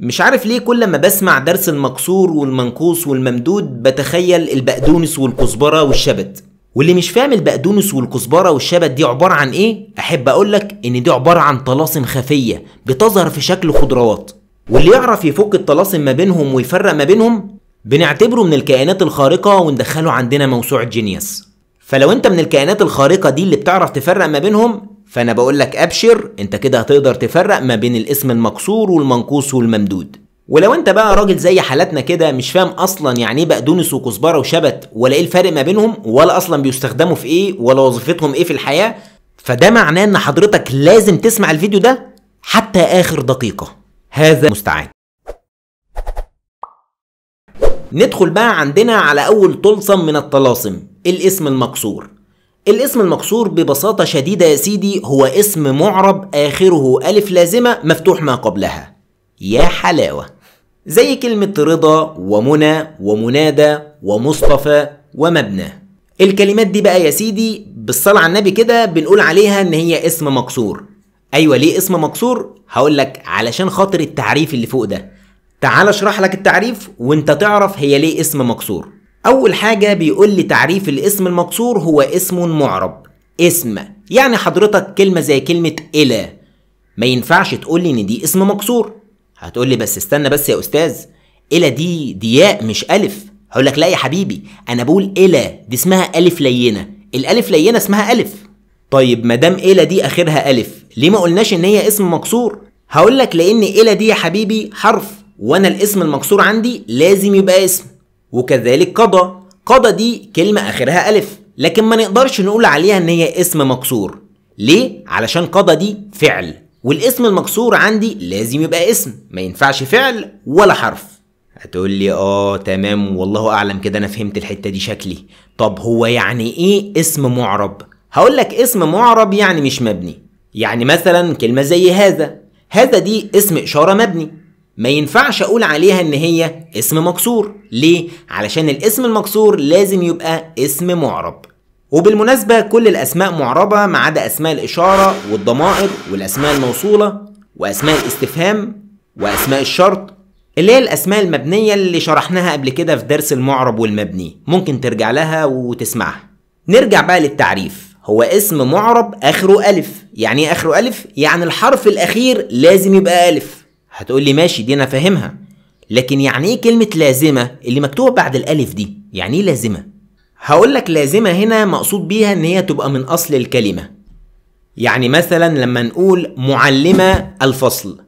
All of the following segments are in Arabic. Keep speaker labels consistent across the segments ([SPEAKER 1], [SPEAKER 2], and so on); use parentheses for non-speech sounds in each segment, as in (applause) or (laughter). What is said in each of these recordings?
[SPEAKER 1] مش عارف ليه كل ما بسمع درس المقصور والمنقوص والممدود بتخيل البقدونس والكزبرة والشبت واللي مش فاهم البقدونس والكزبرة والشبت دي عبارة عن ايه احب اقولك ان دي عبارة عن طلاسم خفية بتظهر في شكل خضروات واللي يعرف يفك الطلاسم ما بينهم ويفرق ما بينهم بنعتبره من الكائنات الخارقة وندخله عندنا موسوعة جينيوس فلو انت من الكائنات الخارقة دي اللي بتعرف تفرق ما بينهم فانا بقول لك ابشر انت كده هتقدر تفرق ما بين الاسم المكسور والمنقوص والممدود ولو انت بقى راجل زي حالاتنا كده مش فاهم اصلا يعني ايه بقدونس وكزبره وشبت ولا ايه الفرق ما بينهم ولا اصلا بيستخدموا في ايه ولا وظيفتهم ايه في الحياه فده معناه ان حضرتك لازم تسمع الفيديو ده حتى اخر دقيقه هذا مستعان ندخل بقى عندنا على اول طلسم من الطلاسم الاسم المكسور الاسم المكسور ببساطة شديدة يا سيدي هو اسم معرب آخره ألف لازمة مفتوح ما قبلها يا حلاوة زي كلمة رضا ومنى ومنادى ومصطفى ومبنى الكلمات دي بقى يا سيدي بالصلاة على النبي كده بنقول عليها إن هي اسم مكسور أيوة ليه اسم مكسور؟ هقولك علشان خاطر التعريف اللي فوق ده تعال اشرح لك التعريف وانت تعرف هي ليه اسم مكسور أول حاجة بيقول لي تعريف الاسم المكسور هو اسم معرب اسم يعني حضرتك كلمة زي كلمة إلى ما ينفعش تقول لي إن دي اسم مكسور هتقول لي بس استنى بس يا أستاذ إلى دي دياء مش ألف هقول لك لا يا حبيبي أنا بقول إلى دي اسمها ألف لينة الألف لينة اسمها ألف طيب ما دام إلى دي آخرها ألف ليه ما قلناش إن هي اسم مكسور هقول لك لأن إلى دي يا حبيبي حرف وأنا الاسم المكسور عندي لازم يبقى اسم وكذلك قضى قضى دي كلمة آخرها ألف لكن ما نقدرش نقول عليها إن هي اسم مكسور ليه؟ علشان قضى دي فعل والاسم المكسور عندي لازم يبقى اسم ما ينفعش فعل ولا حرف هتقول لي اه تمام والله اعلم كده انا فهمت الحته دي شكلي طب هو يعني ايه اسم معرب هقول لك اسم معرب يعني مش مبني يعني مثلا كلمه زي هذا هذا دي اسم اشاره مبني ما ينفعش اقول عليها ان هي اسم مكسور ليه علشان الاسم المكسور لازم يبقى اسم معرب وبالمناسبة كل الأسماء معربة ما عدا أسماء الإشارة والضمائر والأسماء الموصولة وأسماء الاستفهام وأسماء الشرط اللي هي الأسماء المبنية اللي شرحناها قبل كده في درس المعرب والمبني ممكن ترجع لها وتسمعها نرجع بقى للتعريف هو اسم معرب آخره ألف يعني إيه آخره ألف؟ يعني الحرف الأخير لازم يبقى ألف هتقول لي ماشي دي انا فاهمها لكن يعني ايه كلمه لازمه اللي مكتوبه بعد الالف دي يعني ايه لازمه هقول لك لازمه هنا مقصود بيها ان هي تبقى من اصل الكلمه يعني مثلا لما نقول معلمه الفصل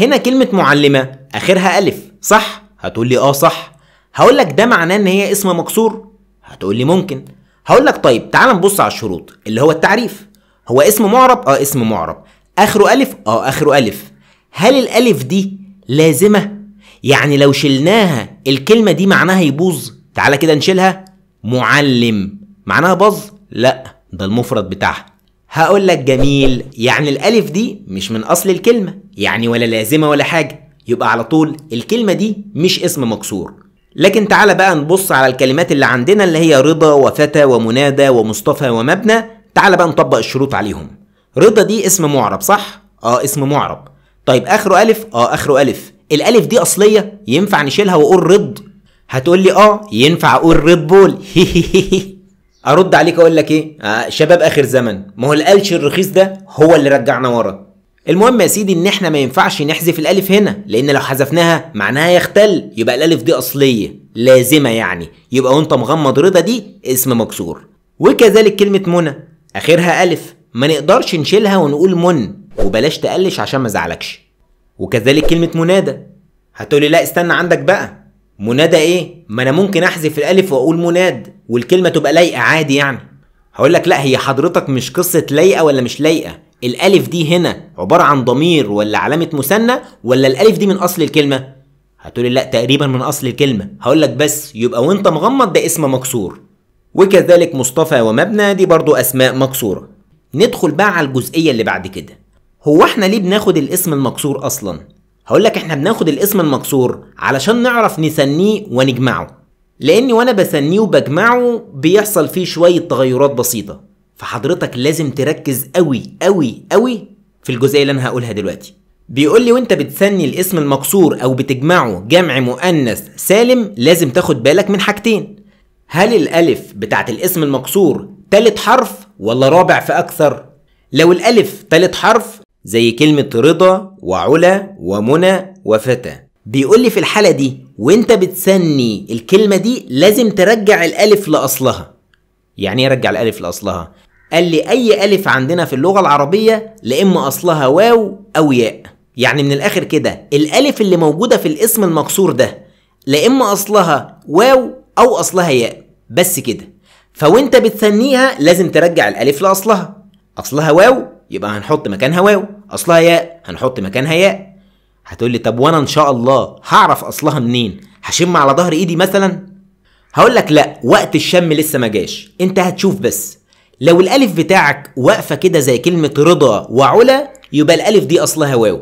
[SPEAKER 1] هنا كلمه معلمه اخرها الف صح هتقول لي اه صح هقول لك ده معناه ان هي اسم مكسور هتقول لي ممكن هقول لك طيب تعال نبص على الشروط اللي هو التعريف هو اسم معرب اه اسم معرب اخره الف اه اخره الف هل الالف دي لازمه يعني لو شلناها الكلمه دي معناها يبوظ تعالى كده نشيلها معلم معناها باظ لا ده المفرد بتاعها هقول لك جميل يعني الالف دي مش من اصل الكلمه يعني ولا لازمه ولا حاجه يبقى على طول الكلمه دي مش اسم مكسور لكن تعالى بقى نبص على الكلمات اللي عندنا اللي هي رضا وفتى ومنادى ومصطفى ومبنى تعالى بقى نطبق الشروط عليهم رضا دي اسم معرب صح اه اسم معرب طيب اخره الف اه اخره الف الالف دي اصليه ينفع نشيلها واقول رض هتقول لي اه ينفع اقول ريد بول (laughs) ارد عليك اقول لك ايه آه شباب اخر زمن ما هو القلش الرخيص ده هو اللي رجعنا ورا المهم يا سيدي ان احنا ما ينفعش نحذف الالف هنا لان لو حذفناها معناها يختل يبقى الالف دي اصليه لازمه يعني يبقى وانت مغمض رضا دي اسم مكسور وكذلك كلمه منى اخرها الف ما نقدرش نشيلها ونقول من وبلاش تقلش عشان ما ازعلكش وكذلك كلمه منادى هتقولي لا استنى عندك بقى منادى ايه ما انا ممكن احذف الالف واقول مناد والكلمه تبقى لايقه عادي يعني هقول لك لا هي حضرتك مش قصه لايقه ولا مش لايقه الالف دي هنا عباره عن ضمير ولا علامه مثنى ولا الالف دي من اصل الكلمه هتقولي لا تقريبا من اصل الكلمه هقول لك بس يبقى وانت مغمض ده اسم مكسور وكذلك مصطفى ومبنى دي برضو اسماء مكسوره ندخل بقى على الجزئيه اللي بعد كده هو احنا ليه بناخد الاسم المكسور اصلا هقول لك احنا بناخد الاسم المكسور علشان نعرف نسنيه ونجمعه لاني وانا بسنيه وبجمعه بيحصل فيه شويه تغيرات بسيطه فحضرتك لازم تركز قوي قوي قوي في الجزئيه اللي انا هقولها دلوقتي بيقول لي وانت بتثني الاسم المكسور او بتجمعه جمع مؤنث سالم لازم تاخد بالك من حاجتين هل الالف بتاعت الاسم المكسور تالت حرف ولا رابع في اكثر لو الالف تالت حرف زي كلمة رضا وعلا ومنى وفتى بيقول لي في الحالة دي وانت بتسني الكلمة دي لازم ترجع الألف لأصلها يعني ايه رجع الألف لأصلها؟ قال لي أي ألف عندنا في اللغة العربية لا إما أصلها واو أو ياء يعني من الآخر كده الألف اللي موجودة في الاسم المكسور ده لا إما أصلها واو أو أصلها ياء بس كده فوانت بتثنيها لازم ترجع الألف لأصلها أصلها واو يبقى هنحط مكانها واو اصلها ياء هنحط مكانها ياء هتقول لي طب وانا ان شاء الله هعرف اصلها منين هشم على ظهر ايدي مثلا هقول لك لا وقت الشم لسه ما جاش انت هتشوف بس لو الالف بتاعك واقفه كده زي كلمه رضا وعلا يبقى الالف دي اصلها واو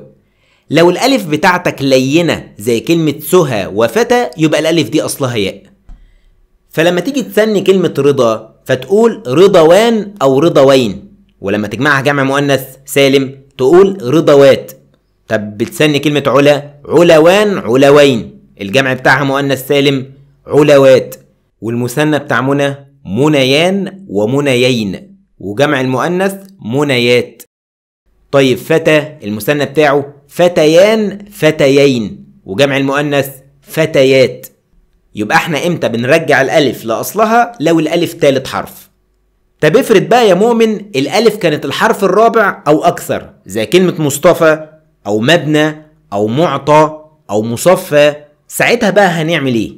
[SPEAKER 1] لو الالف بتاعتك لينه زي كلمه سهى وفتى يبقى الالف دي اصلها ياء فلما تيجي تثني كلمه رضا فتقول رضوان او رضوين ولما تجمعها جمع مؤنث سالم تقول رضوات طب بتسني كلمة علا علوان علوين الجمع بتاعها مؤنث سالم علوات والمثنى بتاع منى منيان ومنيين وجمع المؤنث منيات طيب فتى المثنى بتاعه فتيان فتيين وجمع المؤنث فتيات يبقى احنا امتى بنرجع الالف لاصلها لو الالف تالت حرف طب افرض بقى يا مؤمن الالف كانت الحرف الرابع او اكثر زي كلمه مصطفى او مبنى او معطى او مصفى ساعتها بقى هنعمل ايه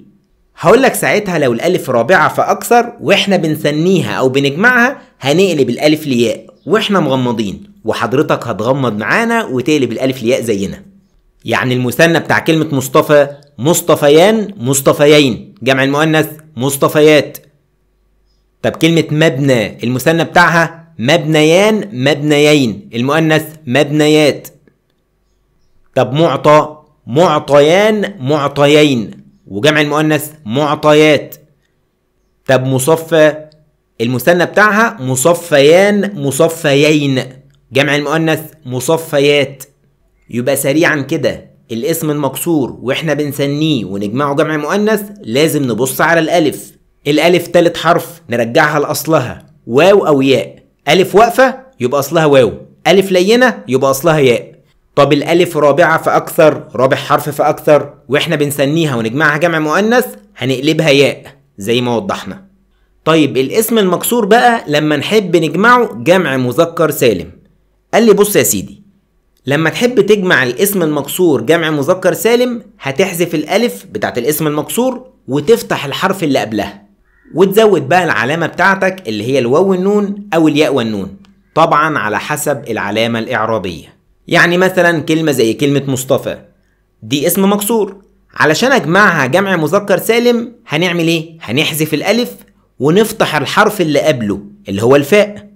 [SPEAKER 1] هقول لك ساعتها لو الالف رابعه فاكثر واحنا بنثنيها او بنجمعها هنقلب الالف لياء واحنا مغمضين وحضرتك هتغمض معانا وتقلب الالف لياء زينا يعني المثنى بتاع كلمه مصطفى مصطفيان مصطفيين جمع المؤنث مصطفيات طب كلمة مبنى المثنى بتاعها مبنيان مبنيين المؤنث مبنيات طب معطى معطيان معطيين وجمع المؤنث معطيات طب مصفى المثنى بتاعها مصفيان مصفيين جمع المؤنث مصفيات يبقى سريعا كده الاسم المكسور واحنا بنثنيه ونجمعه جمع مؤنث لازم نبص على الالف الالف تالت حرف نرجعها لاصلها واو او ياء الف واقفه يبقى اصلها واو الف لينه يبقى اصلها ياء طب الالف رابعه فاكثر رابع حرف فاكثر واحنا بنسنيها ونجمعها جمع مؤنث هنقلبها ياء زي ما وضحنا طيب الاسم المكسور بقى لما نحب نجمعه جمع مذكر سالم قال لي بص يا سيدي لما تحب تجمع الاسم المكسور جمع مذكر سالم هتحذف الالف بتاعت الاسم المكسور وتفتح الحرف اللي قبلها وتزود بقى العلامة بتاعتك اللي هي الواو والنون أو الياء والنون طبعا على حسب العلامة الإعرابية يعني مثلا كلمة زي كلمة مصطفى دي اسم مكسور علشان أجمعها جمع مذكر سالم هنعمل إيه؟ هنحذف الألف ونفتح الحرف اللي قبله اللي هو الفاء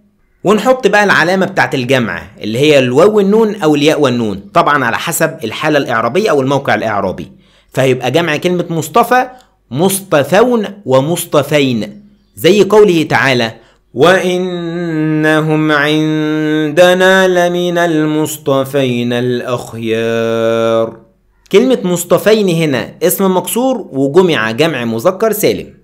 [SPEAKER 1] ونحط بقى العلامة بتاعت الجمع اللي هي الواو والنون أو الياء والنون طبعا على حسب الحالة الإعرابية أو الموقع الإعرابي فهيبقى جمع كلمة مصطفى مصطفون ومصطفين زي قوله تعالى وانهم عندنا لمن المصطفين الاخيار كلمه مصطفين هنا اسم مكسور وجمع جمع مذكر سالم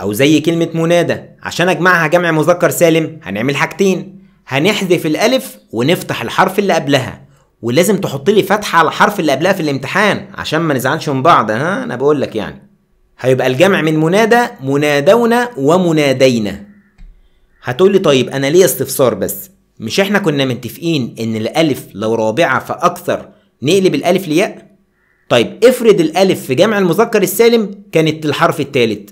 [SPEAKER 1] او زي كلمه منادى عشان اجمعها جمع مذكر سالم هنعمل حاجتين هنحذف الالف ونفتح الحرف اللي قبلها ولازم تحط لي فتحه على الحرف اللي قبلها في الامتحان عشان ما نزعلش من بعض ها انا بقول لك يعني هيبقى الجمع من منادى منادون ومنادينا هتقولي طيب انا ليه استفسار بس مش احنا كنا متفقين ان الالف لو رابعه فاكثر نقلب الالف لياء طيب افرض الالف في جمع المذكر السالم كانت الحرف الثالث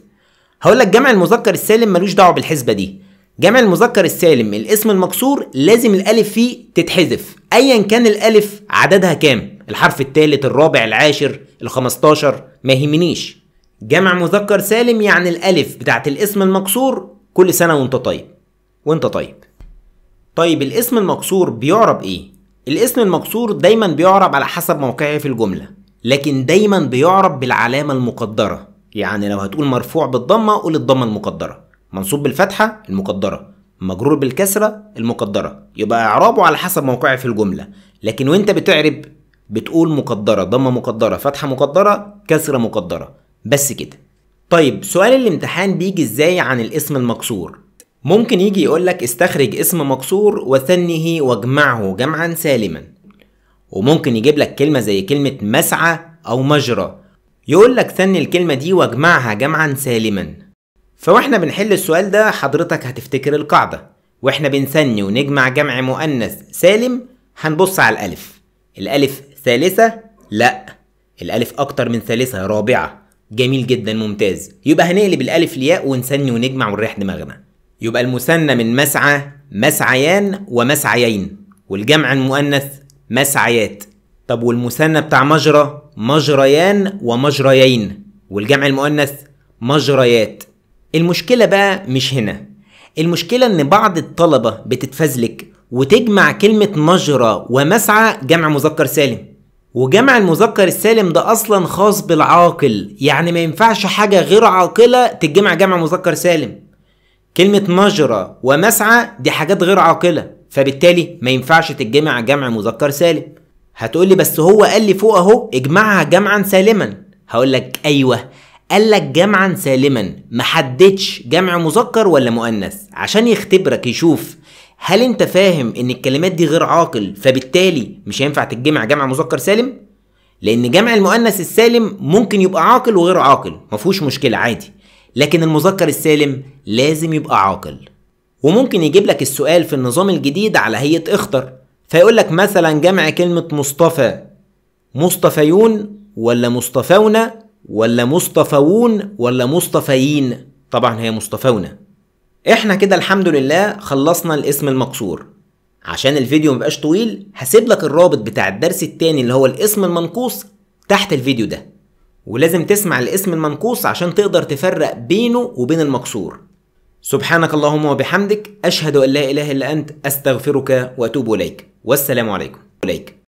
[SPEAKER 1] هقول لك جمع المذكر السالم ملوش دعوه بالحسبه دي جمع المذكر السالم الاسم المكسور لازم الالف فيه تتحذف ايا كان الالف عددها كام الحرف الثالث الرابع العاشر ال15 ما يهمنيش جمع مذكر سالم يعني الألف بتاعت الاسم المكسور كل سنة وانت طيب وانت طيب طيب الاسم المكسور بيعرب ايه؟ الاسم المكسور دايما بيعرب على حسب موقعه في الجملة لكن دايما بيعرب بالعلامة المقدرة يعني لو هتقول مرفوع بالضمة قول الضمة المقدرة منصوب بالفتحة المقدرة مجرور بالكسرة المقدرة يبقى إعرابه على حسب موقعه في الجملة لكن وانت بتعرب بتقول مقدرة ضمة مقدرة فتحة مقدرة كسرة مقدرة بس كده طيب سؤال الامتحان بيجي ازاي عن الاسم المكسور ممكن يجي يقولك استخرج اسم مكسور وثنه واجمعه جمعا سالما وممكن يجيب لك كلمة زي كلمة مسعى أو مجرى يقول لك ثني الكلمة دي واجمعها جمعا سالما فواحنا بنحل السؤال ده حضرتك هتفتكر القاعدة واحنا بنثني ونجمع جمع مؤنث سالم هنبص على الألف الألف ثالثة؟ لأ الألف أكتر من ثالثة رابعة جميل جدا ممتاز يبقى هنقلب الالف لياء ونثني ونجمع ونريح دماغنا يبقى المثنى من مسعى مسعيان ومسعيين والجمع المؤنث مسعيات طب والمثنى بتاع مجرى مجريان ومجريين والجمع المؤنث مجريات المشكلة بقى مش هنا المشكلة ان بعض الطلبة بتتفزلك وتجمع كلمة مجرى ومسعى جمع مذكر سالم وجمع المذكر السالم ده اصلا خاص بالعاقل يعني ما ينفعش حاجه غير عاقله تتجمع جمع مذكر سالم كلمه مجرى ومسعى دي حاجات غير عاقله فبالتالي ما ينفعش تتجمع جمع مذكر سالم هتقولي بس هو قال لي فوق اهو اجمعها جمعا سالما هقول لك ايوه قال لك جمعا سالما محددش جمع مذكر ولا مؤنث عشان يختبرك يشوف هل انت فاهم ان الكلمات دي غير عاقل فبالتالي مش هينفع تتجمع جمع مذكر سالم لان جمع المؤنث السالم ممكن يبقى عاقل وغير عاقل مفهوش مشكله عادي لكن المذكر السالم لازم يبقى عاقل وممكن يجيب لك السؤال في النظام الجديد على هيئه اختر فيقول لك مثلا جمع كلمه مصطفى مصطفيون ولا مصطفونا ولا مصطفون ولا مصطفيين طبعا هي مصطفونا احنا كده الحمد لله خلصنا الاسم المقصور عشان الفيديو مبقاش طويل هسيب لك الرابط بتاع الدرس التاني اللي هو الاسم المنقوص تحت الفيديو ده ولازم تسمع الاسم المنقوص عشان تقدر تفرق بينه وبين المقصور سبحانك اللهم وبحمدك أشهد أن لا إله إلا أنت أستغفرك وأتوب إليك والسلام عليكم عليكم